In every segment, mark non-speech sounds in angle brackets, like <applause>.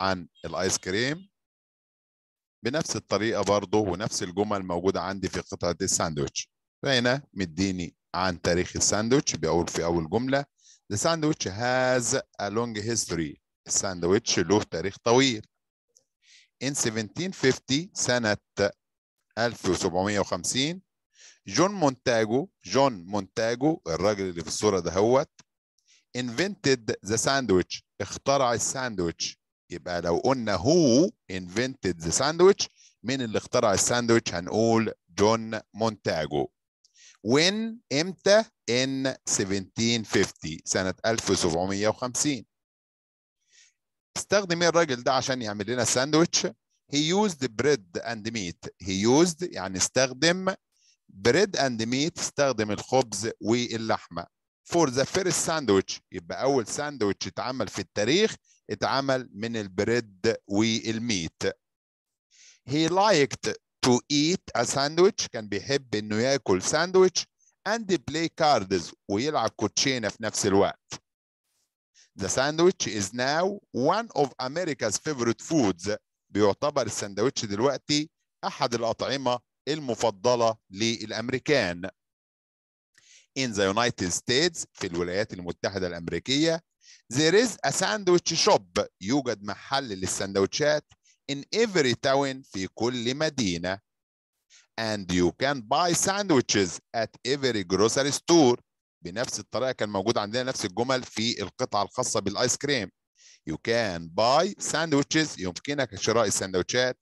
عن الايس كريم بنفس الطريقه برضه ونفس الجمل موجوده عندي في قطعه الساندوتش فهنا مديني عن تاريخ الساندوتش بيقول في اول جمله The sandwich has a long history. الساندويتش له تاريخ طويل. In 1750 سنة 1750 جون مونتاجو جون مونتاجو الراجل اللي في الصورة ده هوت invented the sandwich اخترع الساندويتش يبقى لو قلنا هو invented the sandwich مين اللي اخترع الساندويتش هنقول جون مونتاجو وين امتى in 1750 سنة 1750 استخدم ايه الراجل ده عشان يعمل لنا الساندويتش he used bread and meat he used يعني استخدم bread and meat استخدم الخبز واللحمة for the first sandwich يبقى أول ساندويتش اتعمل في التاريخ اتعمل من البريد والميت he liked to eat a sandwich كان بيحب انه ياكل ساندويتش and play cards ويلعب كوتشينه في نفس الوقت The sandwich is now one of America's favorite foods بيعتبر الساندويتش دلوقتي أحد الأطعمة المفضلة للأمريكان In the United States في الولايات المتحدة الأمريكية There is a sandwich shop يوجد محل للسندوتشات in every town في كل مدينة and you can buy sandwiches at every grocery store بنفس الطريقة كان موجود عندنا نفس الجمل في القطعة الخاصة بالآيس كريم you can buy sandwiches يمكنك شراء السندوتشات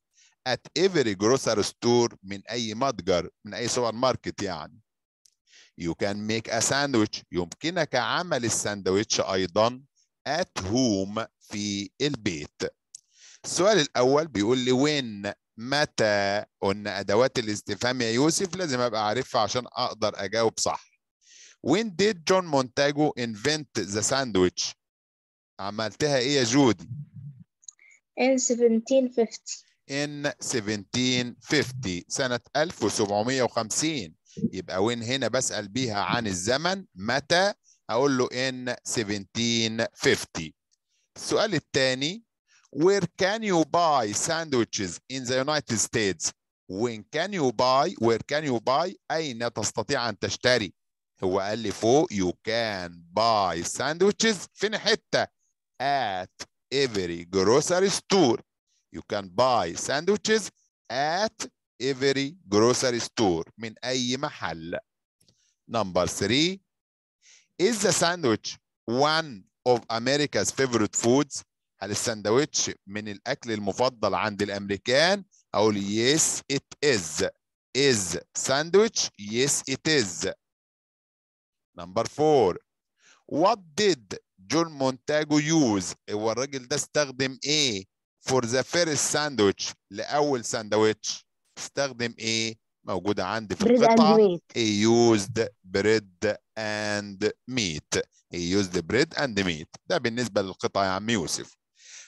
at every grocery store من أي متجر من أي سوبر ماركت يعني you can make a sandwich يمكنك عمل الساندويتش أيضا at home في البيت السؤال الأول بيقول لي وين متى قلنا أدوات الاستفهام يا يوسف لازم أبقى عارفها عشان أقدر أجاوب صح When did John Montagu invent the sandwich? عملتها إيه يا جودي؟ In 1750 In 1750 سنة 1750 يبقى وين هنا بسأل بيها عن الزمن متى اقول له in 1750 السؤال الثاني where can you buy sandwiches in the United States when can you buy where can you buy اين تستطيع ان تشتري هو قال لي فوق you can buy sandwiches فين حته at every grocery store you can buy sandwiches at every grocery store من أي محل. Number three, Is the sandwich one of America's favorite foods? هل الساندويتش من الأكل المفضل عند الأمريكان؟ أقول yes it is. Is sandwich? Yes it is. Number four. What did John Montagu use? هو الراجل ده استخدم ايه for the first sandwich لاول ساندويتش استخدم ايه موجوده عندي في القطعه he used bread and meat he used bread and meat ده بالنسبة للقطع يا عم يوسف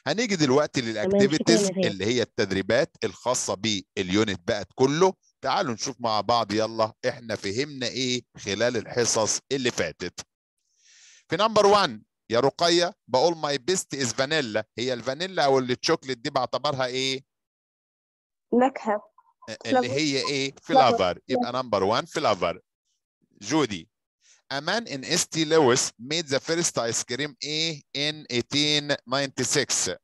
هنيجي دلوقتي للاكتيفيتيز اللي هي التدريبات الخاصة باليونت بقت كله تعالوا نشوف مع بعض يلا احنا فهمنا ايه خلال الحصص اللي فاتت في نمبر 1 يا رقية بقول ماي بيست از فانيلا هي الفانيلا او التشوكلت دي بعتبرها ايه نكهة اللي هي ايه فلافر يبقى نمبر 1 فلافر جودي A man in St. Louis made the first ice cream A in 1896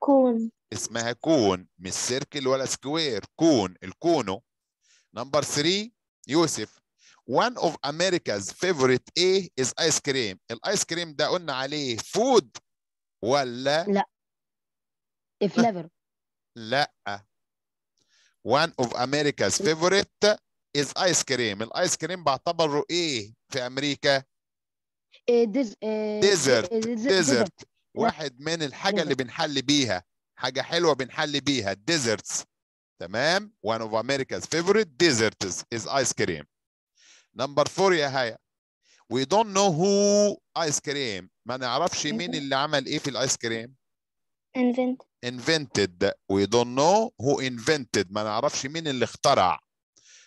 كون اسمها كون مش سيركل ولا سكوير كون الكونو Number three. يوسف one of America's favorite A is ice cream الايس كريم ده قلنا عليه food ولا لا flavor لا one of America's favorite از ايس كريم الايس كريم بعتبره ايه في امريكا إيه، ديزرت إيه، إيه، ديزرت واحد من الحاجه اللي بنحل بيها حاجه حلوه بنحل بيها الديزرتس تمام one of America's favorite desserts is ice cream number four يا هيا we don't know who ice cream ما نعرفش مين اللي عمل ايه في الايس كريم invented invented we don't know who invented ما نعرفش مين اللي اخترع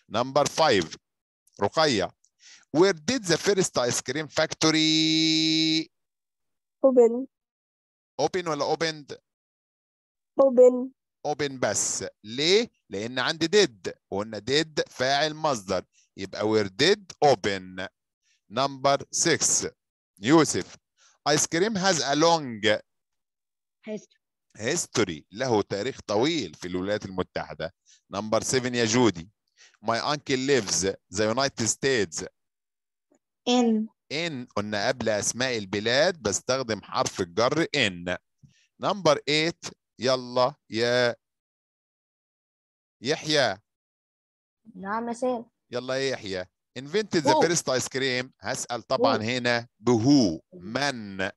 Number five, رقية. Where did the first ice cream factory open? open ولا opened؟ open. open بس. ليه؟ لأن عندي did وقلنا did فاعل مصدر يبقى where did open. Number six, يوسف. Ice cream has a long history. history له تاريخ طويل في الولايات المتحدة. نمبر 7 يا جودي. My uncle lives the United States in in قلنا قبل أسماء البلاد بستخدم حرف الجر in نمبر 8 يلا يا يحيى نعم يا يلا يا يحيى invented the first ice cream هسأل طبعا هنا بهو من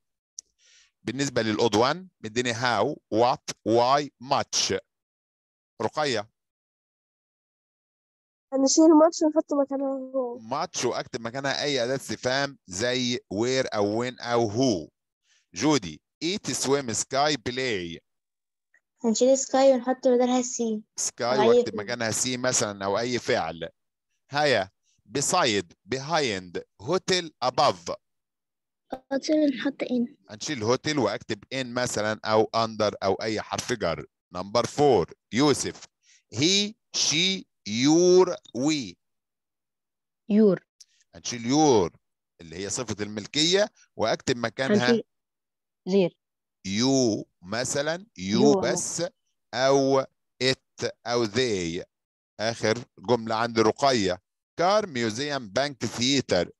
بالنسبة للأضوان مديني how what why much رقية هنشيل ماتش ونحط مكانها هو ماتش واكتب مكانها اي اداه استفهام زي وير او وين او هو جودي ايت سويم سكاي بلاي هنشيل سكاي ونحط بدلها سي سكاي واكتب مكانها سي مثلا او اي فعل هيا بسايد بيهايند هوتيل اباف هوتيل نحط ان هنشيل هوتيل واكتب ان مثلا او اندر او اي حرف جر نمبر فور يوسف هي شي يور وي يور هنشيل يور اللي هي صفة الملكية وأكتب مكانها زير يو مثلا يو, يو بس أو إت أو ذي آخر جملة عند رقية كار ميوزيوم بانك ثيتر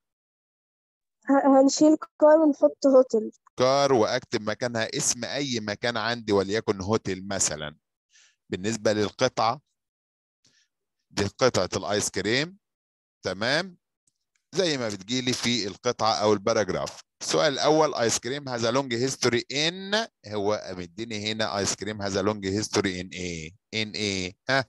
هنشيل كار ونحط هوتل كار وأكتب مكانها اسم أي مكان عندي وليكن هوتل مثلا بالنسبة للقطعة دي قطعه الايس كريم تمام زي ما بتجيلي في القطعه او الباراجراف السؤال الاول ايس كريم هذا لونج هيستوري ان هو مديني هنا ايس كريم هذا لونج هيستوري ان ايه ان ايه ها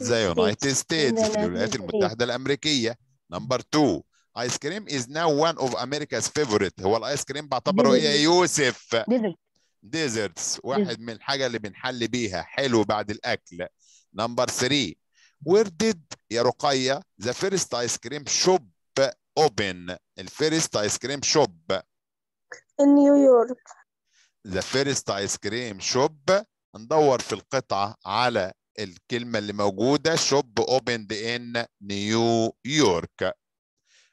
زي يونايتد ستيتس في الولايات المتحده الامريكيه نمبر 2 ايس كريم از ناو وان اوف امريكاز فيفورت هو الايس كريم بعتبره ايه يا يوسف ديزرت ديزرتس واحد من الحاجة اللي بنحل بيها حلو بعد الأكل نمبر 3 وير ديد يا رقية ذا فيرست آيس كريم شوب أوبن الفيرست آيس كريم شوب in نيويورك ذا فيرست آيس كريم شوب ندور في القطعة على الكلمة اللي موجودة شوب أوبند إن نيويورك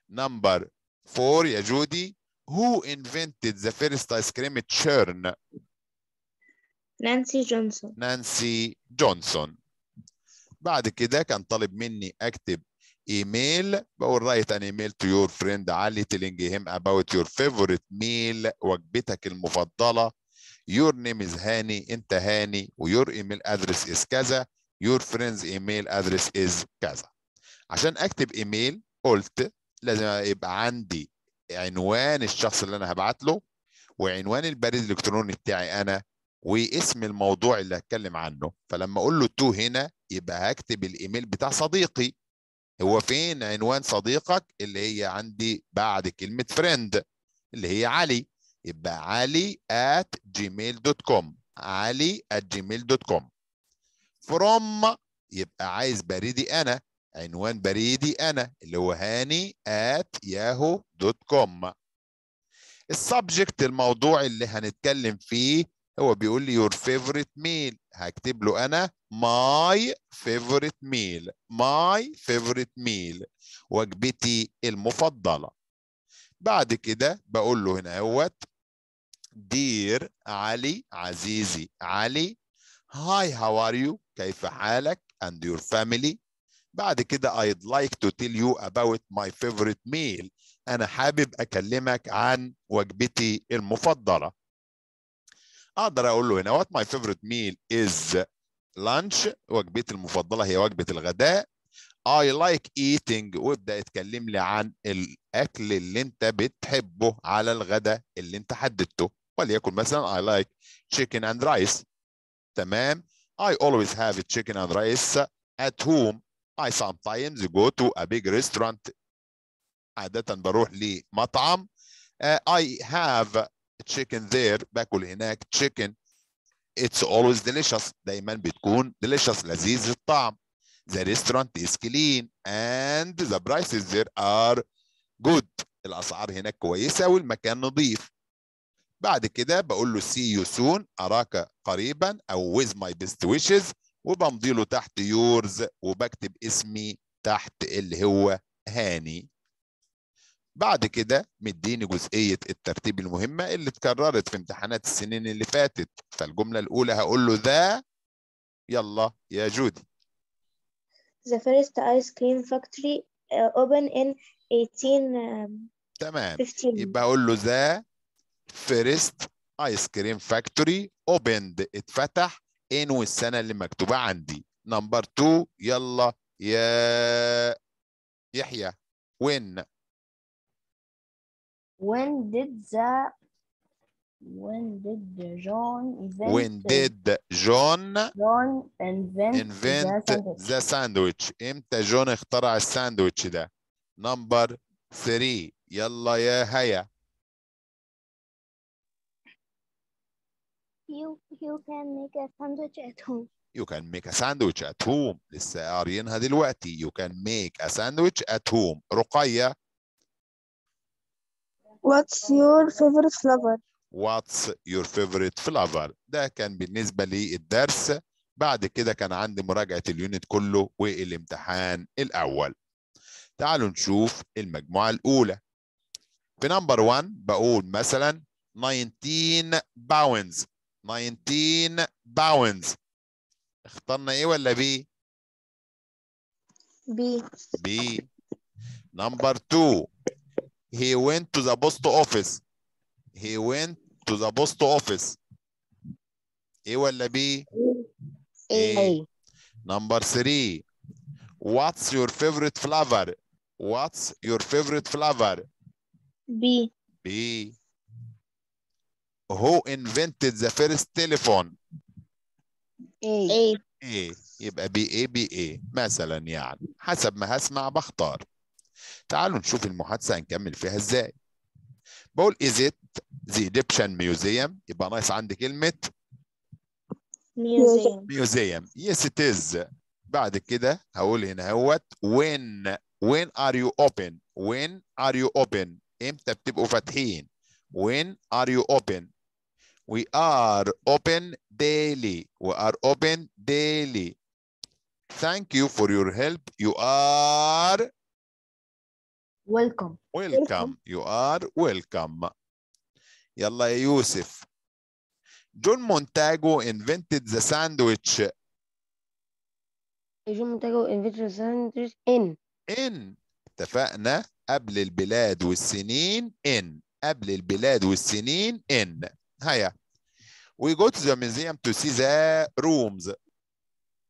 نمبر 4 يا جودي Who invented the first ice cream churn? Nancy Johnson. Nancy Johnson. بعد كده كان طالب مني اكتب ايميل بقول رايت ان ايميل تو يور فريند علي تيلينج هيم اباوت يور فيفورت ميل وجبتك المفضله يور نيم از هاني انت هاني ويور ايميل ادرس از كذا يور فريندز ايميل ادرس از كذا عشان اكتب ايميل قلت لازم يبقى عندي عنوان الشخص اللي انا هبعت له وعنوان البريد الالكتروني بتاعي انا واسم الموضوع اللي هتكلم عنه فلما اقول له تو هنا يبقى هكتب الايميل بتاع صديقي هو فين عنوان صديقك اللي هي عندي بعد كلمه فريند اللي هي علي يبقى علي at كوم علي at كوم فروم يبقى عايز بريدي انا عنوان بريدي انا اللي هو هاني ات ياهو دوت كوم السبجكت الموضوع اللي هنتكلم فيه هو بيقول لي your favorite meal هكتب له انا my favorite meal ماي favorite ميل وجبتي المفضله بعد كده بقول له هنا اهوت دير علي عزيزي علي هاي هاو ار يو كيف حالك and your family بعد كده I'd like to tell you about my favorite meal أنا حابب أكلمك عن وجبتي المفضلة أقدر أقول له هنا what my favorite meal is lunch وجبتي المفضلة هي وجبة الغداء I like eating وابدأ اتكلم لي عن الأكل اللي أنت بتحبه على الغداء اللي أنت حددته وليكن مثلا I like chicken and rice تمام I always have chicken and rice at home I sometimes go to a big restaurant عادة بروح لمطعم uh, I have chicken there باكل هناك chicken it's always delicious دايما بتكون delicious لذيذ الطعم the restaurant is clean and the prices there are good الاسعار هناك كويسه والمكان نظيف بعد كده بقول له see you soon اراك قريبا او with my best wishes وبمضي له تحت يورز وبكتب اسمي تحت اللي هو هاني بعد كده مديني جزئية الترتيب المهمة اللي اتكررت في امتحانات السنين اللي فاتت فالجملة الأولى هقول له ذا يلا يا جودي The first ice cream factory uh, opened in 18 um, تمام يبقى هقول له ذا first ice cream factory opened اتفتح ان والسنه اللي مكتوبه عندي نمبر 2 يلا يا يحيى وين When did the When did John invent When did John John invent, invent the, sandwich. the sandwich امتى جون اخترع الساندويتش ده نمبر 3 يلا يا هيا you you can make a sandwich at home you can make a sandwich at home لسه قاريينها دلوقتي you can make a sandwich at home رقية what's your favorite flavor what's your favorite flavor ده كان بالنسبة للدرس بعد كده كان عندي مراجعة اليونت كله والامتحان الأول تعالوا نشوف المجموعة الأولى في نمبر 1 بقول مثلا 19 pounds 19 Bowens. اخترنا ايه ولا بي بي بي number 2 he went to the post office he went to the post office ايه ولا بي A. number 3 what's your favorite flavor what's your favorite flavor B. B. who invented the first telephone A A يبقى B A B A مثلا يعني حسب ما هسمع بختار تعالوا نشوف المحادثة هنكمل فيها ازاي بقول is it the Egyptian museum يبقى ناقص عندي كلمة museum museum yes it is بعد كده هقول هنا هوت when when are you open when are you open امتى بتبقوا فاتحين when are you open We are open daily. We are open daily. Thank you for your help. You are welcome. Welcome. welcome. You are welcome. يلا يا يوسف. John Montago invented the sandwich. John Montago invented the sandwich in. In. اتفقنا قبل البلاد والسنين in. قبل البلاد والسنين in. هيا We go to the museum to see the rooms.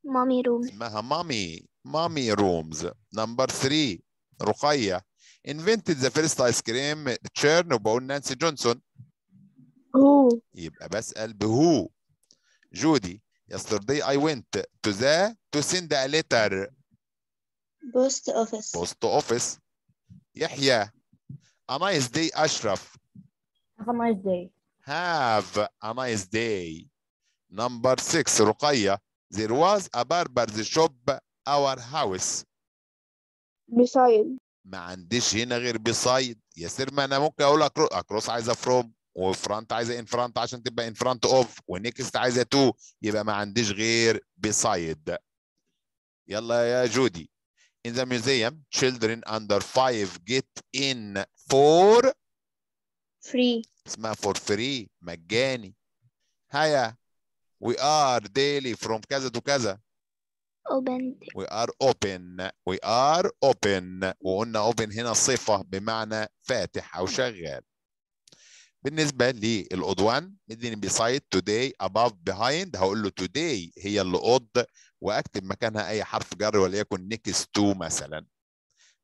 Mommy rooms. اسمها mommy. Mommy rooms. Number three. رقية. Invented the first ice cream churn وبقول Nancy Johnson. Who? يبقى بسأل بهو. Judy. Yesterday I went to the to send a letter. Post office. Post office. يحيى. A nice day, Ashraf. Have a nice day. Have a nice day. Number six, رقية. There was a barber's shop our house. beside. ما عنديش هنا غير beside. يا سير ما انا ممكن اقول across, across عايزة from وفرونت عايزة in front عشان تبقى in front of ونكست عايزة to يبقى ما عنديش غير beside. يلا يا جودي. In the museum, children under five get in for free اسمها for free مجاني هيا we are daily from كذا to كذا open we are open we are open وقلنا open هنا صفة بمعنى فاتح أو شغال بالنسبة للأضوان اديني بسايد today above behind هقول له today هي اللي قض واكتب مكانها اي حرف جر وليكن next to مثلا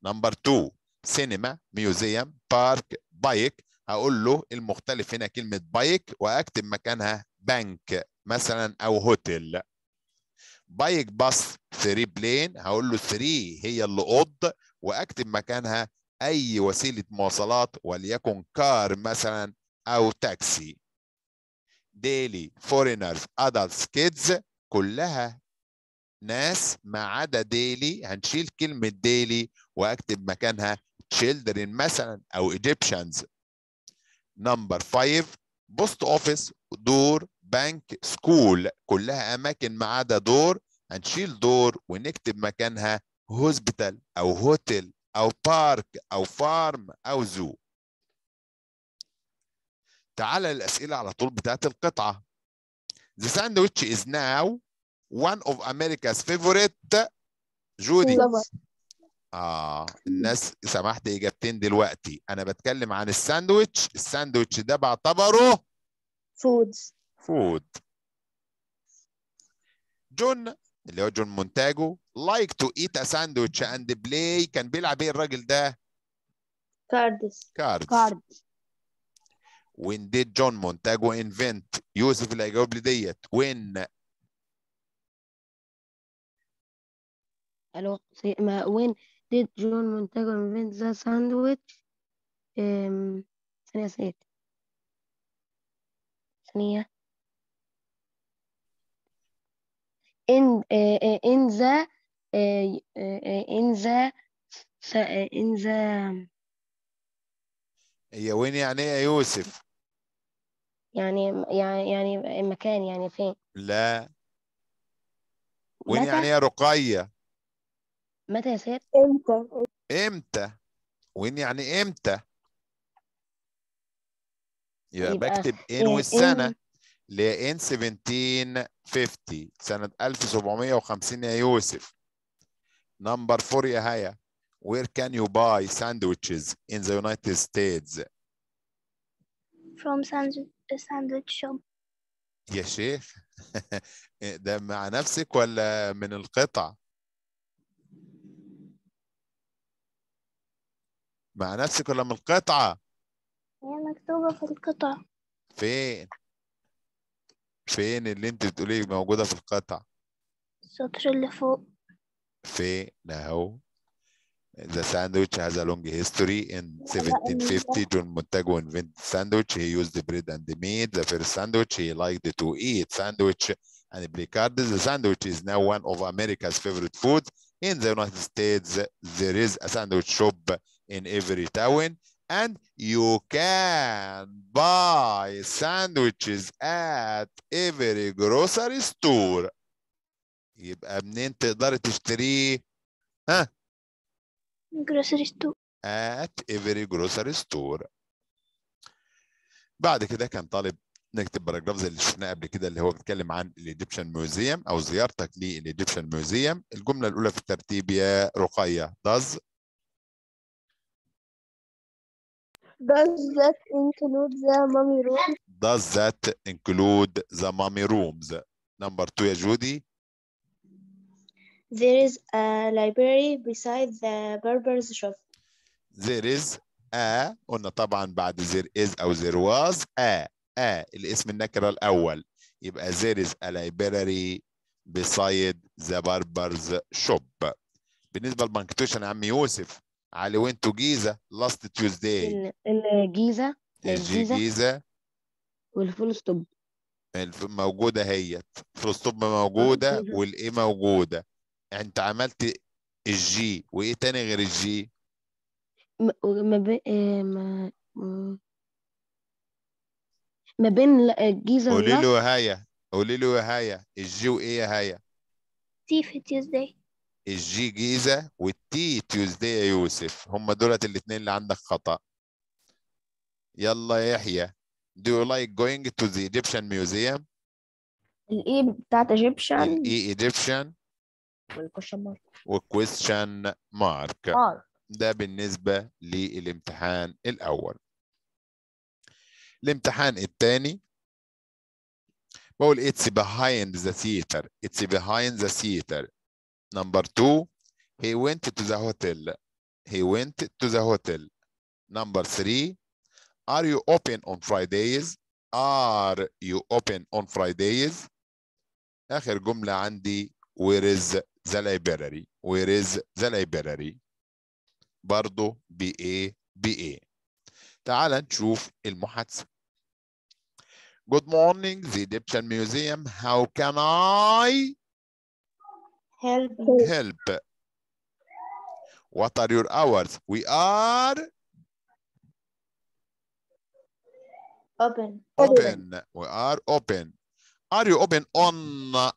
number 2 سينما ميوزيوم بارك بايك اقول له المختلف هنا كلمه بايك واكتب مكانها بنك مثلا او هوتيل بايك باص 3 بلين هقول له 3 هي اللي قض واكتب مكانها اي وسيله مواصلات وليكن كار مثلا او تاكسي ديلي فورينرز ادلتس كيدز كلها ناس ما عدا ديلي هنشيل كلمه ديلي واكتب مكانها children مثلا او Egyptians نمبر 5 بوست اوفيس دور بنك سكول كلها اماكن ما عدا دور هنشيل دور ونكتب مكانها هوسبيتال او هوتيل او بارك او فارم او زو تعال الاسئله على طول بتاعه القطعه The sandwich is now one of America's favorite Judy. اه الناس سمحت اجابتين دلوقتي انا بتكلم عن الساندويتش الساندويتش ده بعتبره فود فود جون اللي هو جون مونتاجو لايك تو ايت ا ساندويتش اند بلاي كان بيلعب ايه الراجل ده كاردز كاردز وين ديد جون مونتاجو انفنت يوسف اللي هيجاوب لي ديت وين الو ما وين ديد جون مونتاجو invent the sandwich ثانية ثانية ثانية in uh, in the uh, in the in the um, هي إيه، وين يعني ايه يا يوسف؟ يعني يعني يعني مكان يعني فين؟ لا وين يعني ايه يا رقية؟ متى يا سيد؟ امتى امتى وين يعني امتى يبقى, بكتب ان والسنه اللي هي ان 1750 سنه 1750 يا يوسف نمبر 4 يا هيا where can you buy sandwiches in the United States from sandwich shop يا شيخ <laughs> إيه، ده مع نفسك ولا من القطع مع نفسك ولا من القطعة؟ هي مكتوبة في القطعة فين؟ فين اللي انت بتقوليه موجودة في القطعة؟ السطر اللي فوق فين اهو The sandwich has a long history. In 1750, John Montagu invented the sandwich. He used the bread and the meat. The first sandwich he liked to eat. Sandwich and Blicardes. The sandwich is now one of America's favorite foods. In the United States, there is a sandwich shop in every town and you can buy sandwiches at every grocery store يبقى منين تقدري تشتري ها grocery store at every grocery store بعد كده كان طالب نكتب باراجراف زي اللي شفناه قبل كده اللي هو بيتكلم عن الايجيبشن ميوزيوم او زيارتك للايجيبشن ميوزيوم الجمله الاولى في الترتيب يا رقيه does Does that include the mummy room? Does that include the mummy rooms? Number two يا جودي. There is a library beside the barber's shop. There is a قلنا طبعا بعد there is أو there was a a الاسم النكرة الأول يبقى there is a library beside the barber's shop. بالنسبة للبنكتوشن يا عم يوسف علي وين تو جيزة لاست تيوزداي الجيزة الجيزة والفول ستوب موجودة هيت فول ستوب موجودة والايه موجودة انت عملت الجي وايه تاني غير الجي؟ إيه، ما بين ما ما بين الجيزة قولي له هيا قولي له هيا الجي وايه يا هايا؟ تي في تيوزداي الجي جيزه والتي تيوزداي يا يوسف هم دولت الاثنين اللي عندك خطا يلا يا يحيى do you like going to the Egyptian museum الاي بتاعت Egyptian الاي Egyptian والكويشن مارك والكويشن مارك ده بالنسبه للامتحان الاول الامتحان الثاني بقول it's behind the theater it's behind the theater Number two, he went to the hotel. He went to the hotel. Number three, are you open on Fridays? Are you open on Fridays? آخر جملة عندي where is the library? Where is the library? برضو B-A, B-A. تعال نشوف المحادثة. Good morning, the Egyptian Museum. How can I Help. Help. What are your hours? We are... Open. Open. We are open. Are you open on...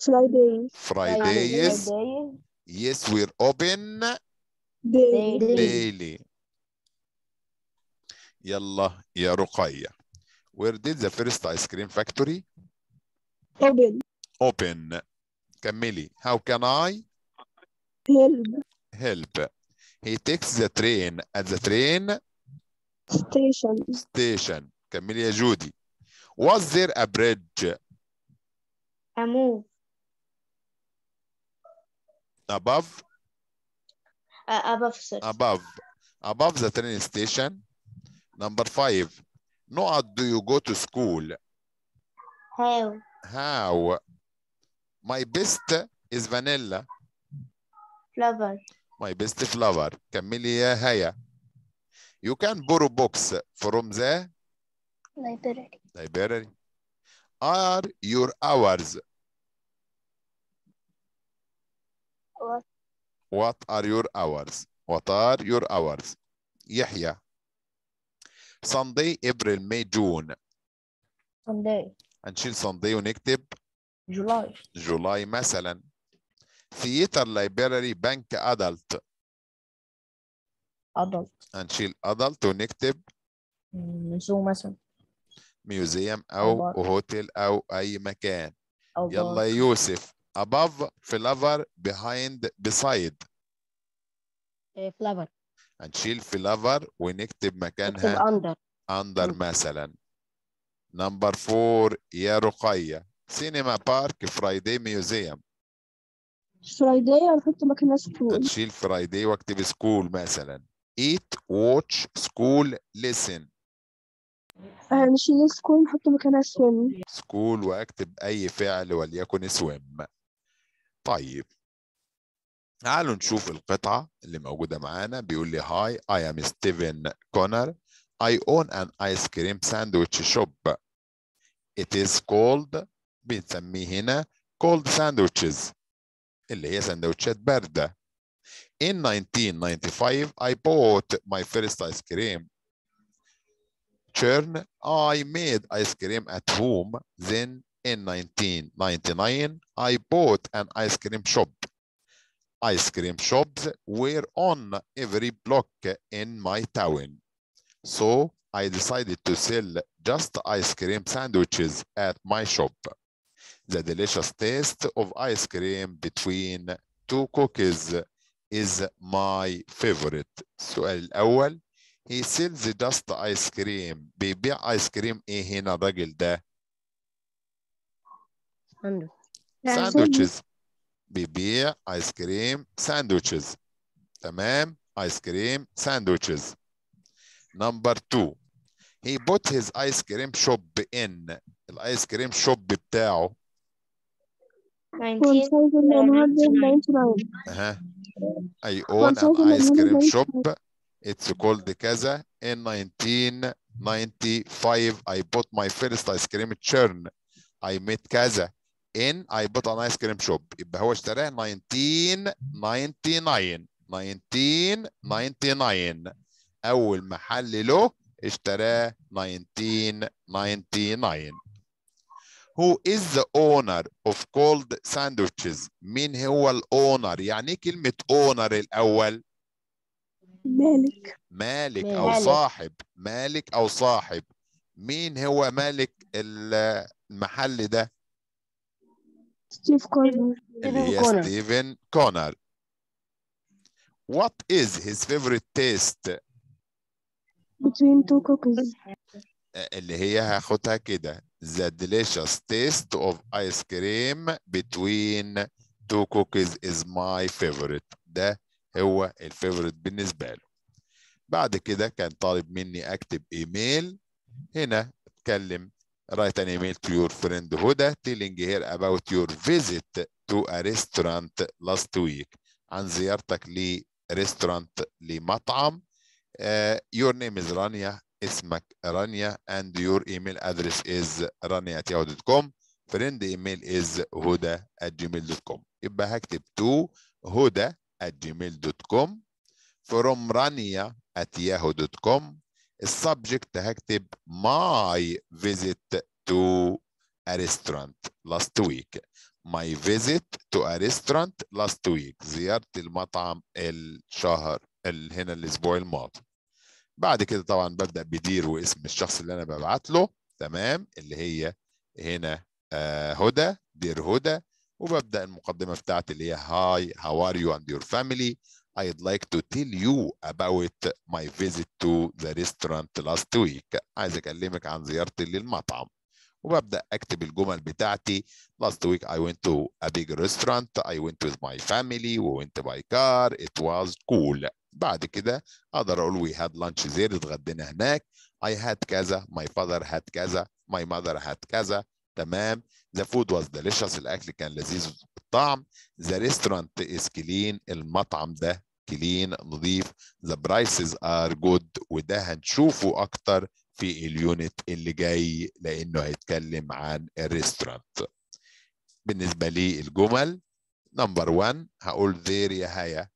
Friday. Fridays. Yes, we're open daily. daily. Yalla, ya Ruqayya. Where did the first ice cream factory? Open. Open. كملي how can I help help he takes the train at the train station station كملي يا جودي was there a bridge a move above uh, above sir. above above the train station number 5 not do you go to school how how my best is vanilla. Flower. My best flower. كملي يا هيا. You can borrow books from the library. Library. Are your hours? What? What are your hours? What are your hours? يحيى. Sunday, April, May, June. Sunday. she's Sunday ونكتب جولاي جولاي مثلا ثياتر لايبراري بنك ادلت ادلت هنشيل ادلت ونكتب ميزو مثلا ميوزيوم او hotel, هوتيل او اي مكان أبار. يلا يوسف above فلافر behind beside فلافر هنشيل فلافر ونكتب مكانها اندر اندر مثلا نمبر فور يا رقيه سينما بارك فرايداي ميوزيوم فرايداي هنحط مكان سكول تشيل فرايداي واكتب سكول مثلا eat watch school listen نشيل سكول نحط مكانها سويم سكول واكتب اي فعل وليكن سويم طيب تعالوا نشوف القطعة اللي موجودة معانا بيقول لي هاي I am Steven Connor I own an ice cream sandwich shop It is called بنسميه هنا cold sandwiches اللي هي سندوتشات باردة. In 1995 I bought my first ice cream. Churn, I made ice cream at home. Then in 1999 I bought an ice cream shop. Ice cream shops were on every block in my town. So I decided to sell just ice cream sandwiches at my shop the delicious taste of ice cream between two cookies is my favorite. السؤال الأول he sells just ice cream بيبيع ice cream إيه هنا الراجل ده؟ ساندوتشز بيبيع ice cream ساندوتشز تمام ice cream ساندوتشز number two he bought his ice cream shop in الايس كريم شوب بتاعه ها اي اون ايس كريم شوب اتس كولد كذا in 1995 I بوت my first ice cream churn I ميت كذا in I bought an ice cream shop يبقى هو اشتراه 1999 1999 اول محل له اشتراه 1999 Who is the owner of cold sandwiches? مين هو الاونر؟ يعني ايه كلمة owner الأول؟ مالك مالك أو مالك. صاحب مالك أو صاحب مين هو مالك المحل ده؟ ستيف كونر اللي هي ستيفن كونر What is his favorite taste? Between two cookies اللي هي هاخدها كده the delicious taste of ice cream between two cookies is my favorite ده هو الفيفوريت بالنسبة له بعد كده كان طالب مني أكتب إيميل هنا اتكلم write an email to your friend Huda telling her about your visit to a restaurant last week عن زيارتك لريستورانت لمطعم uh, your name is Rania اسمك رانيا and your email address is rania.com friend email is هدى at gmail.com يبقى هكتب to هدى at gmail.com from رانيا at yahoo.com السبجكت هكتب my visit to a restaurant last week my visit to a restaurant last week زيارة المطعم الشهر هنا الأسبوع الماضي بعد كده طبعا ببدا بدير واسم الشخص اللي انا ببعت له تمام اللي هي هنا آه، هدى دير هدى وببدا المقدمه بتاعتي اللي هي هاي هاو ار يو اند يور فاميلي I'd like to tell you about my visit to the restaurant last week. عايز أكلمك عن زيارتي للمطعم. وببدأ أكتب الجمل بتاعتي. Last week I went to a big restaurant. I went with my family. We went by car. It was cool. بعد كده اقدر اقول وي هاد لانش زير اتغدينا هناك اي هاد كذا ماي فاذر هاد كذا ماي ماذر هاد كذا تمام ذا فود واز ديليشس الاكل كان لذيذ بالطعم ذا ريستورانت از كلين المطعم ده كلين نظيف ذا برايسز ار جود وده هنشوفه اكتر في اليونت اللي جاي لانه هيتكلم عن الريستورانت بالنسبه لي الجمل نمبر 1 هقول ذير يا هيا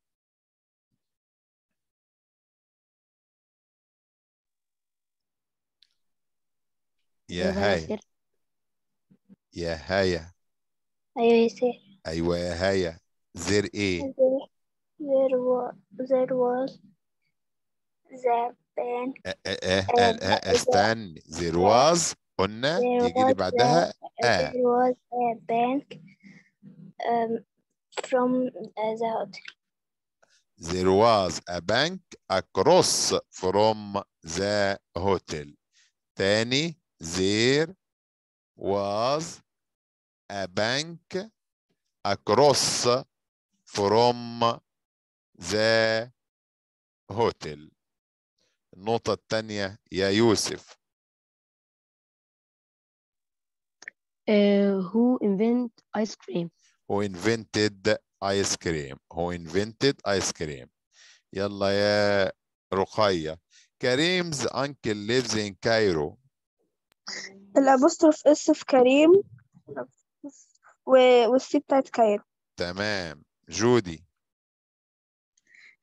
Yeah, hey. Yeah, hey. ايوه يا سير ايوه يا هايا زر there was there was the bank eh. اه اه استني there was قلنا يجي اللي بعدها there was a bank eh. um, from the hotel there was a bank across from the hotel تاني There was a bank across from the hotel. النقطة الثانية يا يوسف. Uh, who invented ice cream? Who invented ice cream? Who invented ice cream? يلا يا رقية. Karim's uncle lives in Cairo. الأبوستروف اس في كريم والسي بتاعت كاير تمام جودي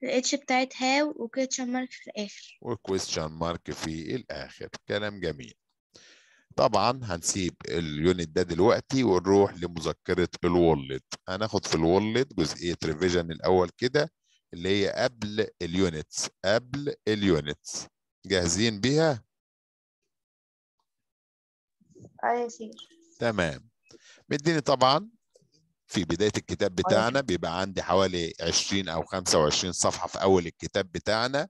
الاتش بتاعت هاو وكويستشن مارك في الآخر وكويستشن مارك في الآخر كلام جميل طبعا هنسيب اليونت ده دلوقتي ونروح لمذكره الولد هناخد في الولد جزئيه ريفيجن الاول كده اللي هي قبل اليونتس قبل اليونتس جاهزين بيها تمام مديني طبعا في بداية الكتاب بتاعنا بيبقى عندي حوالي 20 أو 25 صفحة في أول الكتاب بتاعنا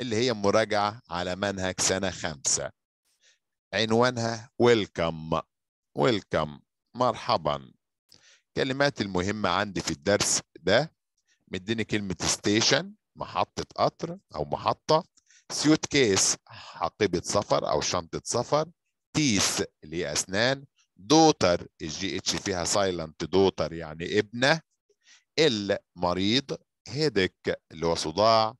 اللي هي مراجعة على منهج سنة خمسة عنوانها ويلكم ويلكم مرحبا كلمات المهمة عندي في الدرس ده مديني كلمة ستيشن محطة قطر أو محطة سيوت كيس حقيبة سفر أو شنطة سفر تيث اللي هي أسنان دوتر الجي اتش فيها سايلنت دوتر يعني ابنة المريض هيدك اللي هو صداع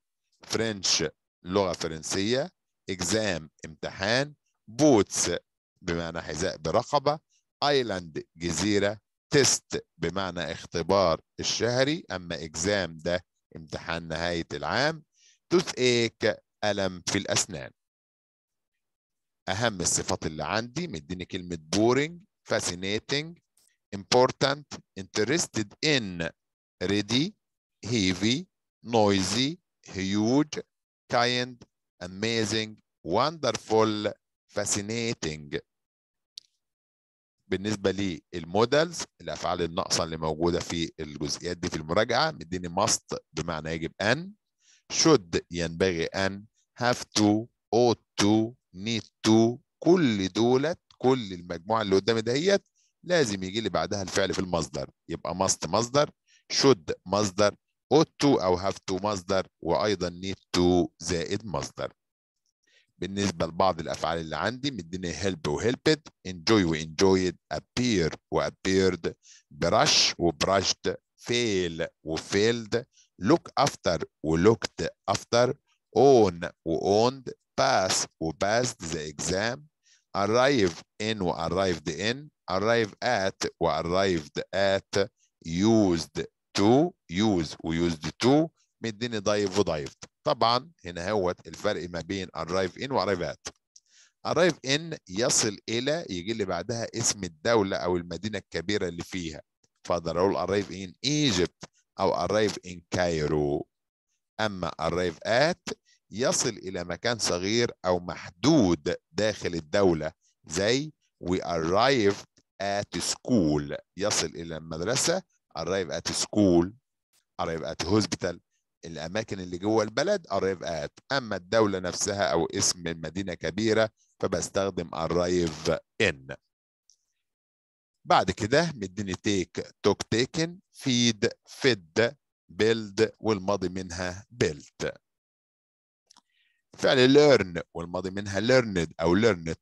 فرنش لغة فرنسية اكزام امتحان بوتس بمعنى حذاء برقبة ايلاند جزيرة تيست بمعنى اختبار الشهري اما اكزام ده امتحان نهاية العام توث ايك ألم في الأسنان اهم الصفات اللي عندي مديني كلمه بورينج فاسينيتنج امبورتنت انترستد ان ريدي هيفي نويزي هيوج كايند اميزنج وندرفول فاسينيتنج بالنسبه لي المودلز الافعال الناقصه اللي موجوده في الجزئيات دي في المراجعه مديني ماست بمعنى يجب ان شود ينبغي ان هاف تو ought تو need to كل دولت كل المجموعه اللي قدامي دهيت لازم يجي لي بعدها الفعل في المصدر يبقى must مصدر should مصدر ought to او have to مصدر وايضا need to زائد مصدر بالنسبة لبعض الأفعال اللي عندي مديني help وهيلبد enjoy وانجويد appear وابيرد brush وbrushed fail وفيلد look after ولوكت after own واوند pass و passed the exam arrive in و arrived in arrive at و arrived at used to use و used to مديني ضيف وضيفت طبعا هنا هو الفرق ما بين arrive in و arrive at arrive in يصل الى يجي اللي بعدها اسم الدوله او المدينه الكبيره اللي فيها فاقدر اقول arrive in Egypt او arrive in Cairo اما arrive at يصل إلى مكان صغير أو محدود داخل الدولة زي we arrived at school يصل إلى المدرسة arrive at school arrive at hospital الأماكن اللي جوه البلد arrive at أما الدولة نفسها أو اسم المدينة كبيرة فبستخدم arrive in بعد كده مديني تيك توك تيكن فيد فيد بيلد والماضي منها بيلت فعل learn والماضي منها learned أو learned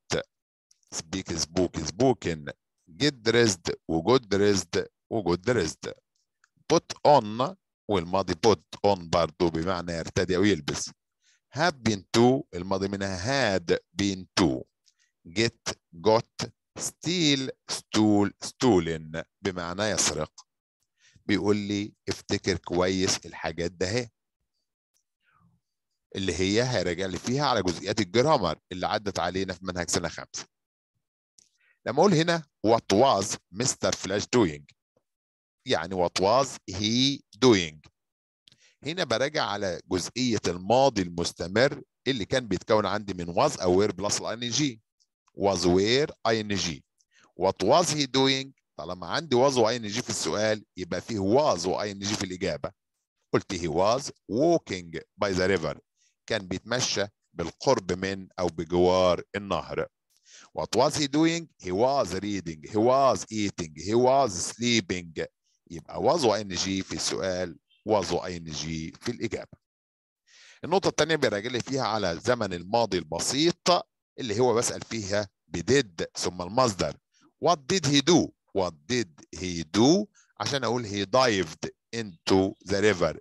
speak spoke spoken get dressed و وgood dressed و وgood dressed put on والماضي put on برضو بمعنى يرتدي أو يلبس have been to الماضي منها had been to get got steal stool stolen بمعنى يسرق بيقول لي افتكر كويس الحاجات ده اللي هي هيرجع لي فيها على جزئيات الجرامر اللي عدت علينا في منهج سنه خمسه لما اقول هنا what was مستر فلاش doing يعني what was he doing هنا براجع على جزئيه الماضي المستمر اللي كان بيتكون عندي من was او were بلس ان جي was where ing what was he doing طالما عندي was و ing في السؤال يبقى فيه was و ing في الاجابه قلت he was walking by the river كان بيتمشى بالقرب من أو بجوار النهر What was he doing? He was reading, he was eating, he was sleeping. يبقى was و جي في السؤال was و جي في الإجابة. النقطة الثانية بيراجع لي فيها على زمن الماضي البسيط اللي هو بسأل فيها بديد ثم المصدر. What did he do? What did he do? عشان أقول he dived into the river.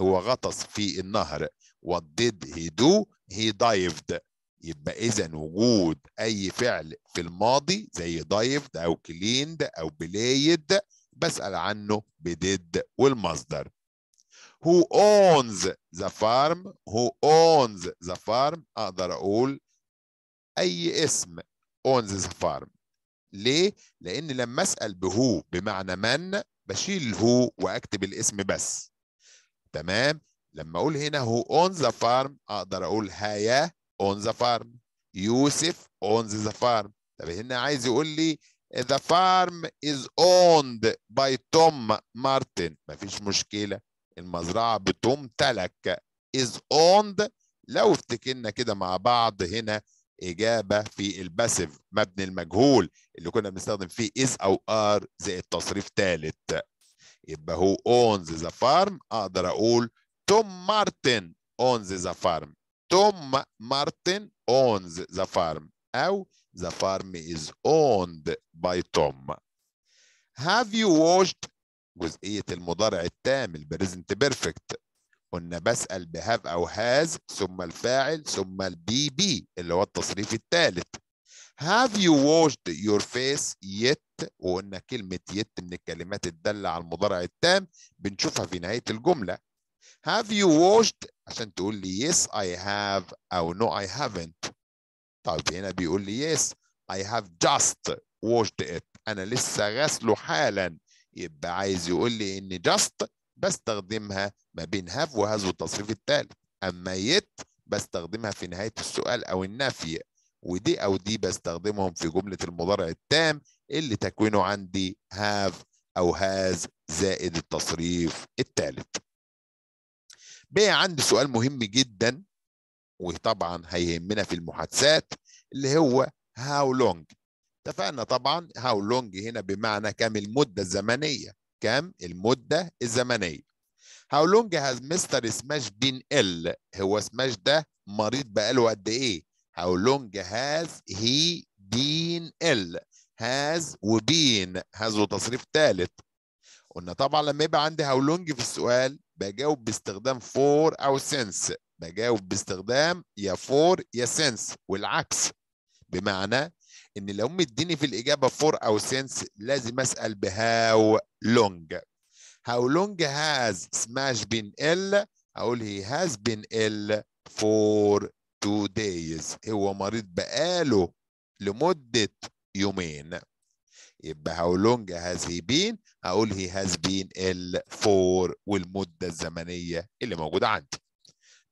هو غطس في النهر. What did he do? He dived. يبقى إذا وجود أي فعل في الماضي زي dived أو cleaned أو played بسأل عنه بديد والمصدر. Who owns the farm? Who owns the farm? أقدر أقول أي اسم owns the farm. ليه؟ لأن لما أسأل بهو بمعنى من بشيل هو وأكتب الاسم بس. تمام؟ لما اقول هنا هو اون ذا فارم اقدر اقول هيا اون ذا فارم يوسف اون ذا فارم طب هنا عايز يقول لي ذا فارم از اوند باي توم مارتن مفيش مشكله المزرعه بتمتلك از اوند لو افتكرنا كده مع بعض هنا اجابه في الباسيف مبني المجهول اللي كنا بنستخدم فيه is او ار زائد تصريف ثالث يبقى هو اونز ذا فارم اقدر اقول Tom Martin owns the farm. Tom Martin owns the farm. أو the farm is owned by Tom. Have you watched جزئية المضارع التام البريزنت بيرفكت قلنا بسأل بهاف أو هاز ثم الفاعل ثم البي بي اللي هو التصريف الثالث Have you washed your face yet وقلنا كلمة yet من الكلمات الدالة على المضارع التام بنشوفها في نهاية الجملة Have you washed عشان تقول لي yes I have أو no I haven't طيب هنا بيقول لي yes I have just washed it أنا لسه غسله حالا يبقى عايز يقول لي إن just بستخدمها ما بين have وهذا التصريف الثالث أما yet بستخدمها في نهاية السؤال أو النفي ودي أو دي بستخدمهم في جملة المضارع التام اللي تكوينه عندي have أو has زائد التصريف الثالث بقى عندي سؤال مهم جدا وطبعا هيهمنا في المحادثات اللي هو هاو لونج اتفقنا طبعا هاو لونج هنا بمعنى كم المده الزمنيه كم المده الزمنيه هاو لونج هاز مستر سماش بين ال هو سماش ده مريض بقاله قد ايه هاو لونج هاز هي بين ال هاز وبين هاز وتصريف ثالث قلنا طبعا لما يبقى عندي هاو لونج في السؤال بجاوب باستخدام فور او سنس بجاوب باستخدام يا فور يا سنس والعكس بمعنى ان لو مديني في الاجابه فور او سنس لازم اسال بهاو لونج هاو لونج هاز سماش بين ال اقول هي هاز بين ال فور تو دايز هو مريض بقاله لمده يومين يبقى هاو لونج هاز هي بين هقول هي هاز بين الفور والمده الزمنيه اللي موجوده عندي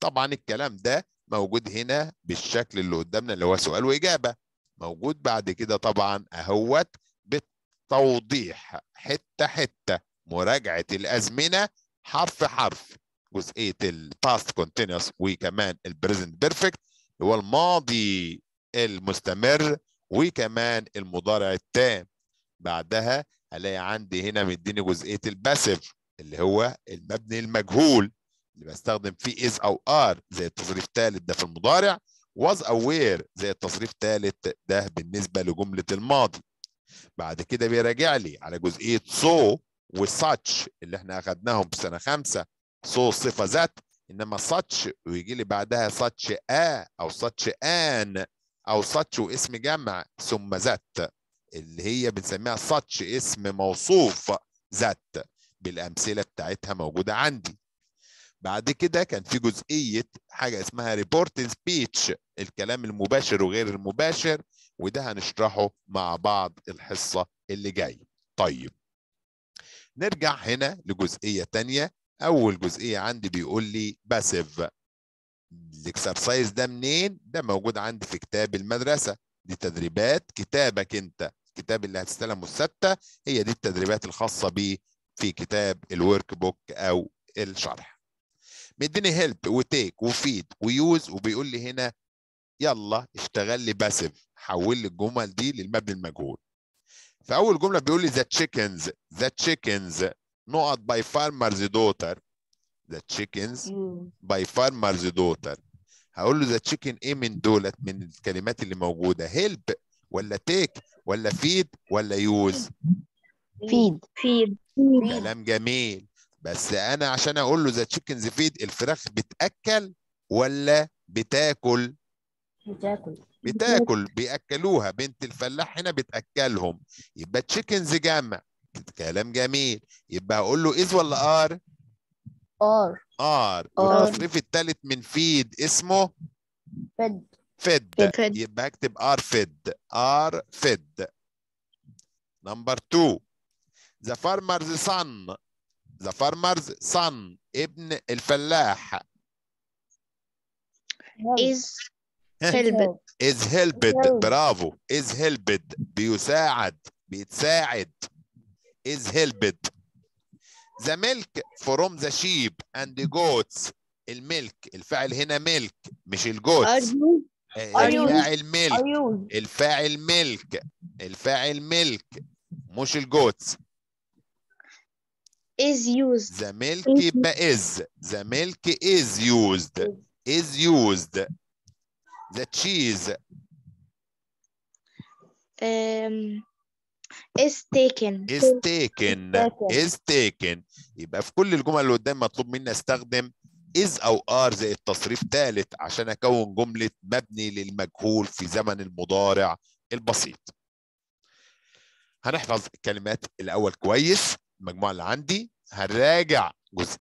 طبعا الكلام ده موجود هنا بالشكل اللي قدامنا اللي هو سؤال واجابه موجود بعد كده طبعا اهوت بالتوضيح حته حته مراجعه الازمنه حرف حرف جزئيه الباست كونتينوس وكمان البريزنت بيرفكت هو الماضي المستمر وكمان المضارع التام بعدها هلاقي عندي هنا مديني جزئيه الباسف اللي هو المبني المجهول اللي بستخدم فيه از او ار زي التصريف ثالث ده في المضارع واز أوير زي التصريف ثالث ده بالنسبه لجمله الماضي بعد كده بيراجع لي على جزئيه so وساتش اللي احنا اخدناهم في سنه خمسه so صفه ذات انما ساتش ويجي لي بعدها ساتش آ او ساتش آن او ساتش واسم جمع ثم ذات اللي هي بنسميها ساتش اسم موصوف ذات بالامثله بتاعتها موجوده عندي بعد كده كان في جزئيه حاجه اسمها ريبورت سبيتش الكلام المباشر وغير المباشر وده هنشرحه مع بعض الحصه اللي جايه طيب نرجع هنا لجزئيه تانية اول جزئيه عندي بيقول لي باسيف الاكسرسايز ده منين ده موجود عندي في كتاب المدرسه دي تدريبات كتابك انت الكتاب اللي هتستلمه الستة هي دي التدريبات الخاصة بيه في كتاب الورك بوك أو الشرح مديني هيلب وتيك وفيد ويوز وبيقول لي هنا يلا اشتغل لي باسف حول لي الجمل دي للمبني المجهول فاول جمله بيقول لي ذا تشيكنز ذا تشيكنز نقط باي فارمرز دوتر ذا تشيكنز باي فارمرز دوتر هقول له ذا تشيكن ايه من دولت من الكلمات اللي موجوده هيلب ولا تيك ولا فيد ولا يوز فيد فيد كلام جميل بس انا عشان اقول له ذا تشيكنز فيد الفراخ بتاكل ولا بتاكل بتاكل بتاكل بياكلوها بنت الفلاح هنا بتاكلهم يبقى تشيكنز جمع كلام جميل يبقى اقول له از ولا ار ار ار والتصريف الثالث من فيد اسمه فد فيد يبقى اكتب ار فيد ار فيد نمبر 2 ذا فارمرز son ذا فارمرز son ابن الفلاح is helped is helped برافو is helped بيساعد بيتساعد is helped the milk from the sheep and the goats الملك الفعل هنا ملك مش goats. آه، آه، الفاعل آه، ميلك الفاعل ميلك الفاعل ميلك مش الجوتس is used the milk يبقى is the milk is used is used the cheese um, is taken is taken is taken يبقى في كل الجمل اللي قدام مطلوب مني استخدم إذ أو آر زائد تصريف ثالث عشان أكون جملة مبني للمجهول في زمن المضارع البسيط هنحفظ الكلمات الأول كويس المجموعة اللي عندي هنراجع جزء